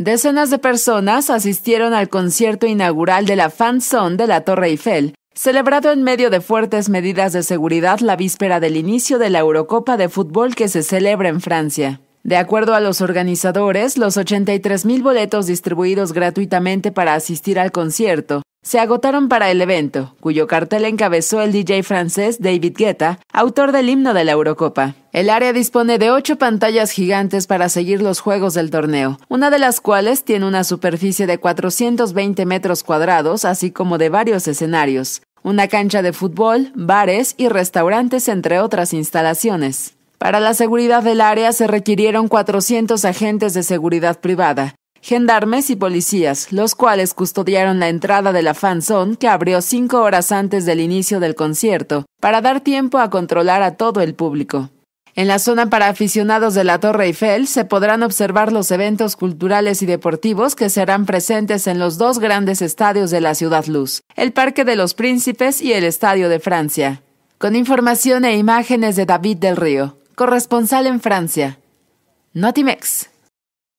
Decenas de personas asistieron al concierto inaugural de la Fan Zone de la Torre Eiffel, celebrado en medio de fuertes medidas de seguridad la víspera del inicio de la Eurocopa de Fútbol que se celebra en Francia. De acuerdo a los organizadores, los 83.000 boletos distribuidos gratuitamente para asistir al concierto se agotaron para el evento, cuyo cartel encabezó el DJ francés David Guetta, autor del himno de la Eurocopa. El área dispone de ocho pantallas gigantes para seguir los juegos del torneo, una de las cuales tiene una superficie de 420 metros cuadrados, así como de varios escenarios, una cancha de fútbol, bares y restaurantes, entre otras instalaciones. Para la seguridad del área se requirieron 400 agentes de seguridad privada, gendarmes y policías, los cuales custodiaron la entrada de la fanzón que abrió cinco horas antes del inicio del concierto, para dar tiempo a controlar a todo el público. En la zona para aficionados de la Torre Eiffel se podrán observar los eventos culturales y deportivos que serán presentes en los dos grandes estadios de la Ciudad Luz, el Parque de los Príncipes y el Estadio de Francia. Con información e imágenes de David del Río, corresponsal en Francia. Notimex.